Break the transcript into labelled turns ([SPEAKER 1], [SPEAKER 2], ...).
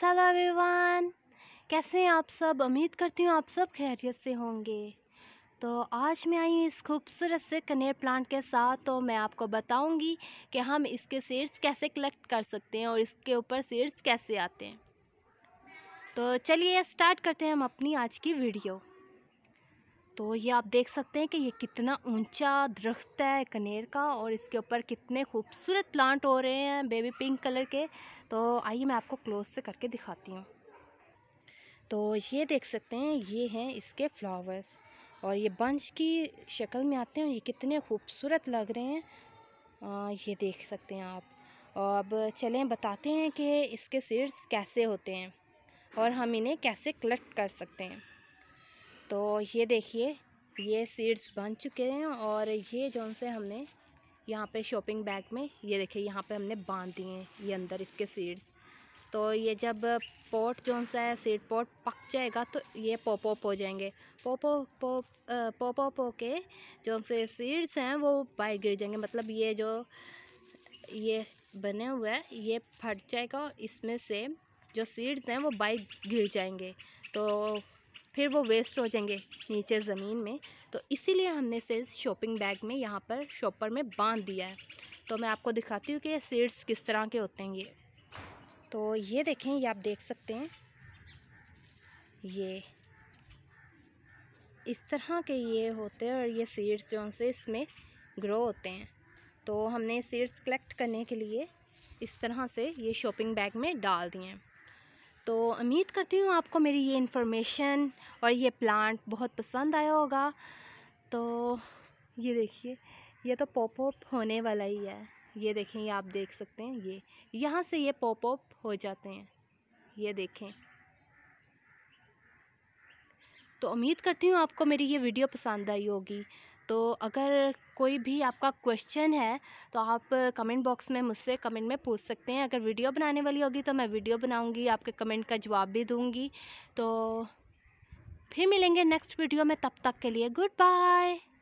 [SPEAKER 1] saga Vivaan कैसे हैं आप सब उम्मीद करती हूँ आप सब खैरियत से होंगे तो आज मैं आई हूँ इस खूबसूरत से कनेर प्लांट के साथ तो मैं आपको बताऊंगी कि हम इसके सीड्स कैसे कलेक्ट कर सकते हैं और इसके ऊपर सीड्स कैसे आते हैं तो चलिए स्टार्ट करते हैं हम अपनी आज की वीडियो तो ये आप देख सकते हैं कि ये कितना ऊंचा दरख्त है कनेर का और इसके ऊपर कितने खूबसूरत प्लांट हो रहे हैं बेबी पिंक कलर के तो आइए मैं आपको क्लोज से करके दिखाती हूँ तो ये देख सकते हैं ये हैं इसके फ्लावर्स और ये बंच की शक्ल में आते हैं और ये कितने खूबसूरत लग रहे हैं आ, ये देख सकते हैं आप और अब चलें बताते हैं कि इसके सीड्स कैसे होते हैं और हम इन्हें कैसे कलेक्ट कर सकते हैं तो ये देखिए ये सीड्स बन चुके हैं और ये जो से हमने यहाँ पे शॉपिंग बैग में ये देखिए यहाँ पे हमने बांध दिए हैं ये अंदर इसके सीड्स तो ये जब पॉट जो सा है सीड पॉट पक जाएगा तो ये ऑप हो जाएंगे पोपो ऑप पोपोपो के जो से सीड्स हैं वो बाहर गिर जाएंगे मतलब ये जो ये बने हुए हैं ये फट जाएगा और इसमें से जो सीड्स हैं वो बाइक गिर जाएंगे तो फिर वो वेस्ट हो जाएंगे नीचे ज़मीन में तो इसीलिए हमने इसे शॉपिंग बैग में यहाँ पर शॉपर में बांध दिया है तो मैं आपको दिखाती हूँ कि ये सीड्स किस तरह के होते हैं ये तो ये देखें ये आप देख सकते हैं ये इस तरह के ये होते हैं और ये सीड्स जो से इसमें ग्रो होते हैं तो हमने सीड्स कलेक्ट करने के लिए इस तरह से ये शॉपिंग बैग में डाल दिए हैं तो उम्मीद करती हूँ आपको मेरी ये इन्फॉर्मेशन और ये प्लांट बहुत पसंद आया होगा तो ये देखिए ये तो पॉप अप होने वाला ही है ये देखें ये आप देख सकते हैं ये यहाँ से ये पॉप अप हो जाते हैं ये देखें तो उम्मीद करती हूँ आपको मेरी ये वीडियो पसंद आई होगी तो अगर कोई भी आपका क्वेश्चन है तो आप कमेंट बॉक्स में मुझसे कमेंट में पूछ सकते हैं अगर वीडियो बनाने वाली होगी तो मैं वीडियो बनाऊंगी आपके कमेंट का जवाब भी दूंगी तो फिर मिलेंगे नेक्स्ट वीडियो में तब तक के लिए गुड बाय